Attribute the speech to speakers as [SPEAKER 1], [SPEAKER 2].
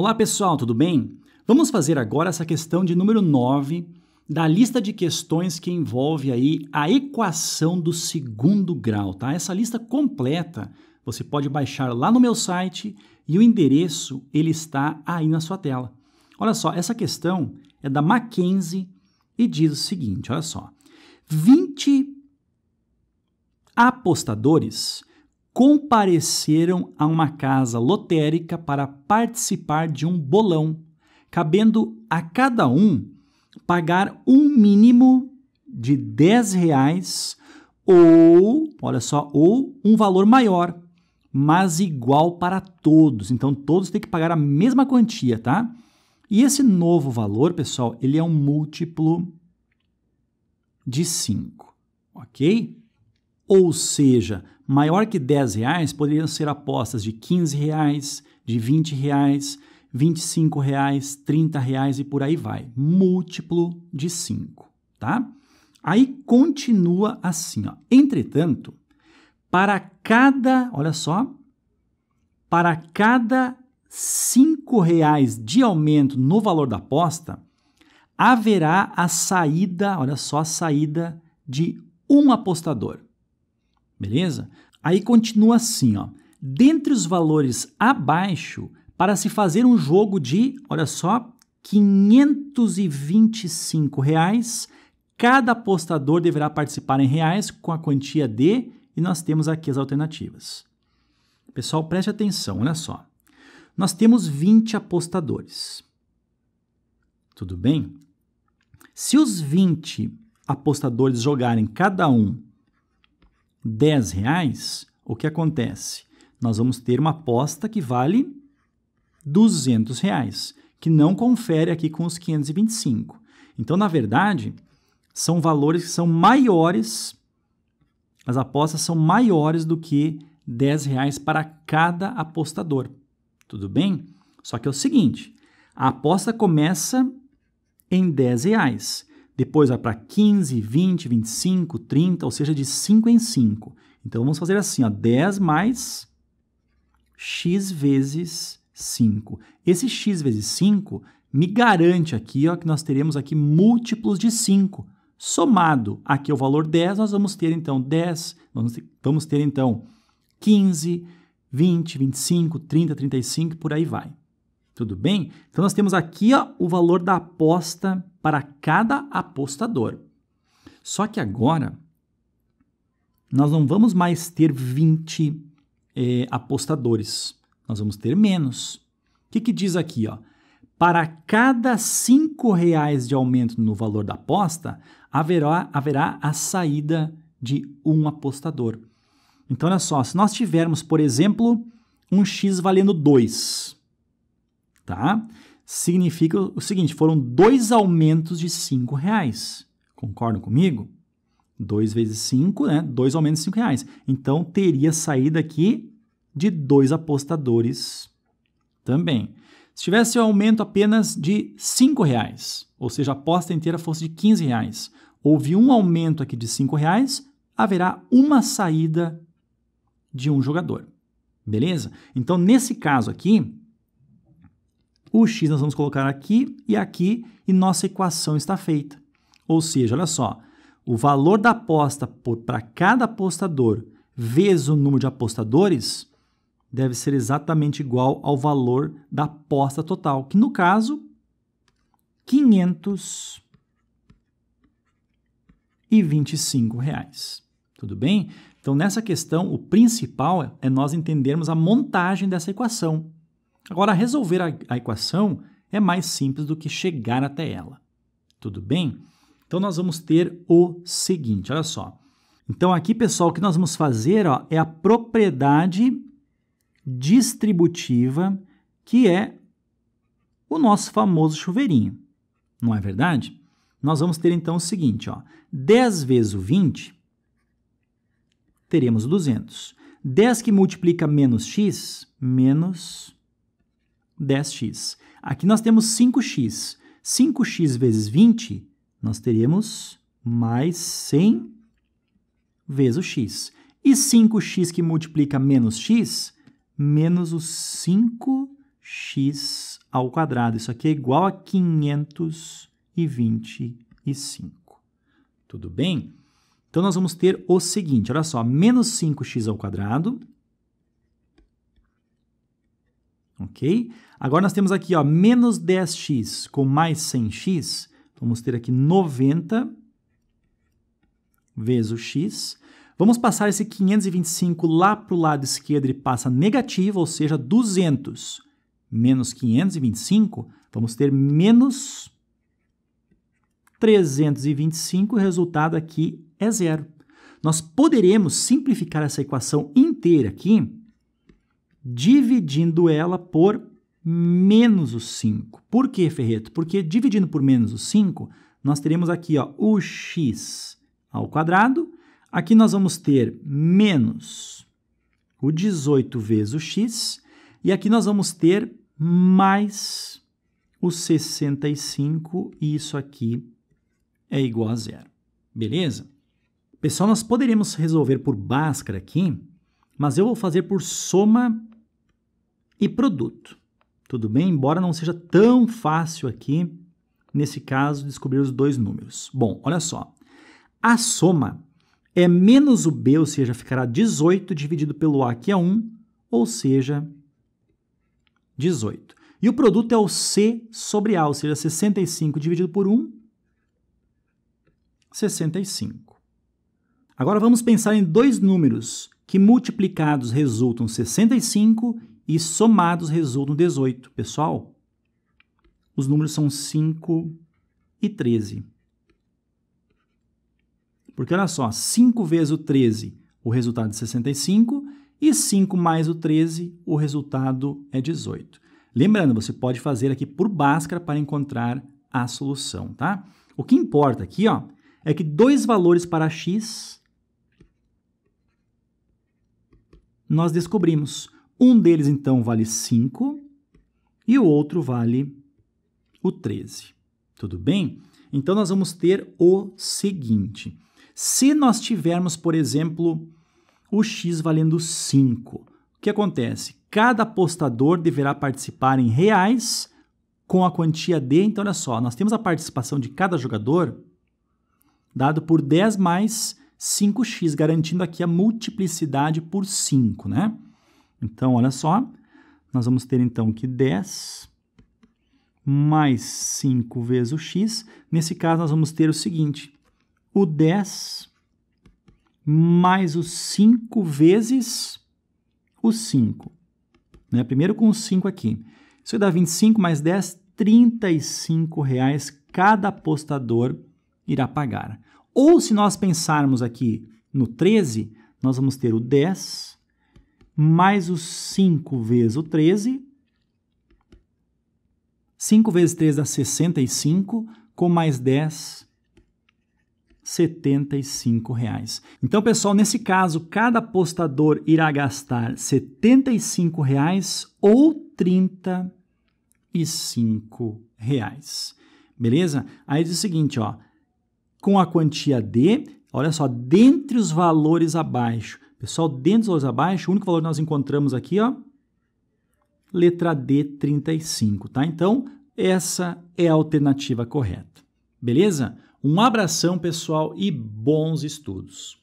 [SPEAKER 1] Olá pessoal, tudo bem? Vamos fazer agora essa questão de número 9 da lista de questões que envolve aí a equação do segundo grau, tá? Essa lista completa você pode baixar lá no meu site e o endereço ele está aí na sua tela. Olha só, essa questão é da Mackenzie e diz o seguinte, olha só. 20 apostadores compareceram a uma casa lotérica para participar de um bolão, cabendo a cada um pagar um mínimo de 10 reais ou, olha só, ou um valor maior, mas igual para todos. Então todos têm que pagar a mesma quantia, tá? E esse novo valor, pessoal, ele é um múltiplo de 5, ok? Ou seja, maior que 10 reais poderiam ser apostas de 15 reais, de 20 reais, 25 reais, 30 reais e por aí vai. Múltiplo de 5, tá? Aí continua assim, ó. Entretanto, para cada, olha só, para cada cinco reais de aumento no valor da aposta, haverá a saída, olha só, a saída de um apostador beleza? Aí continua assim, ó. Dentre os valores abaixo, para se fazer um jogo de, olha só, R$ 525, reais, cada apostador deverá participar em reais com a quantia de, e nós temos aqui as alternativas. Pessoal, preste atenção, olha só. Nós temos 20 apostadores. Tudo bem? Se os 20 apostadores jogarem cada um 10 reais, o que acontece? Nós vamos ter uma aposta que vale 200 reais, que não confere aqui com os 525. Então, na verdade, são valores que são maiores, as apostas são maiores do que 10 reais para cada apostador. Tudo bem? Só que é o seguinte, a aposta começa em 10 reais depois vai para 15, 20, 25, 30, ou seja, de 5 em 5. Então vamos fazer assim, ó, 10 mais x vezes 5. Esse x vezes 5 me garante aqui ó, que nós teremos aqui múltiplos de 5. Somado aqui o valor 10, nós vamos ter então 10, vamos ter, vamos ter então 15, 20, 25, 30, 35, por aí vai. Tudo bem? Então nós temos aqui ó, o valor da aposta para cada apostador. Só que agora, nós não vamos mais ter 20 eh, apostadores, nós vamos ter menos. O que, que diz aqui? Ó? Para cada R$ reais de aumento no valor da aposta, haverá, haverá a saída de um apostador. Então, olha só, se nós tivermos, por exemplo, um X valendo 2, tá? significa o seguinte: foram dois aumentos de cinco reais. Concordam comigo? 2 vezes 5, né? 2 aumentos de 5 reais. Então, teria saído aqui de dois apostadores também. Se tivesse um aumento apenas de 5 reais, ou seja, a aposta inteira fosse de 15 reais, houve um aumento aqui de 5 reais, haverá uma saída de um jogador. Beleza? Então, nesse caso aqui, o x nós vamos colocar aqui e aqui e nossa equação está feita. Ou seja, olha só, o valor da aposta para cada apostador vezes o número de apostadores deve ser exatamente igual ao valor da aposta total, que no caso, 525 reais. Tudo bem? Então, nessa questão, o principal é nós entendermos a montagem dessa equação. Agora, resolver a, a equação é mais simples do que chegar até ela. Tudo bem? Então, nós vamos ter o seguinte: olha só. Então, aqui, pessoal, o que nós vamos fazer ó, é a propriedade distributiva, que é o nosso famoso chuveirinho. Não é verdade? Nós vamos ter então o seguinte: ó, 10 vezes o 20, teremos 200. 10 que multiplica menos x, menos 10x. Aqui nós temos 5x. 5x vezes 20, nós teríamos mais 100 vezes o x. E 5x que multiplica menos x, menos os 5x ao quadrado. Isso aqui é igual a 525. Tudo bem? Então, nós vamos ter o seguinte, olha só, menos 5x ao quadrado ok? Agora nós temos aqui, ó, menos 10x com mais 100x, vamos ter aqui 90 vezes o x. Vamos passar esse 525 lá para o lado esquerdo, ele passa negativo, ou seja, 200 menos 525, vamos ter menos 325, o resultado aqui é zero. Nós poderemos simplificar essa equação inteira aqui dividindo ela por menos o 5. Por que, Ferreto? Porque dividindo por menos o 5, nós teremos aqui ó, o x ao quadrado. Aqui nós vamos ter menos o 18 vezes o x. E aqui nós vamos ter mais o 65, e isso aqui é igual a zero. Beleza? Pessoal, nós poderíamos resolver por Bhaskara aqui, mas eu vou fazer por soma e produto. Tudo bem? Embora não seja tão fácil aqui, nesse caso, descobrir os dois números. Bom, olha só. A soma é menos o B, ou seja, ficará 18 dividido pelo A, que é 1, ou seja, 18. E o produto é o C sobre A, ou seja, 65 dividido por 1, 65. Agora vamos pensar em dois números que multiplicados resultam 65 e somados resultam 18. Pessoal, os números são 5 e 13. Porque olha só, 5 vezes o 13, o resultado é 65, e 5 mais o 13, o resultado é 18. Lembrando, você pode fazer aqui por Bhaskara para encontrar a solução, tá? O que importa aqui, ó, é que dois valores para x nós descobrimos. Um deles, então, vale 5 e o outro vale o 13. Tudo bem? Então, nós vamos ter o seguinte. Se nós tivermos, por exemplo, o x valendo 5, o que acontece? Cada apostador deverá participar em reais com a quantia D. Então, olha só, nós temos a participação de cada jogador dado por 10 mais 5x, garantindo aqui a multiplicidade por 5, né? Então, olha só, nós vamos ter então que 10 mais 5 vezes o x. Nesse caso, nós vamos ter o seguinte, o 10 mais o 5 vezes o 5. Né? Primeiro com o 5 aqui. Isso dá 25 mais 10, 35 reais cada apostador irá pagar. Ou se nós pensarmos aqui no 13, nós vamos ter o 10 mais o 5 vezes o 13. 5 vezes 3 dá 65, com mais 10, 75 reais. Então, pessoal, nesse caso, cada apostador irá gastar 75 reais ou 35 reais. Beleza? Aí diz o seguinte, ó, com a quantia D, olha só, dentre os valores abaixo, Pessoal, dentro dos valores abaixo, o único valor que nós encontramos aqui, ó, letra D, 35, tá? Então, essa é a alternativa correta. Beleza? Um abração, pessoal, e bons estudos!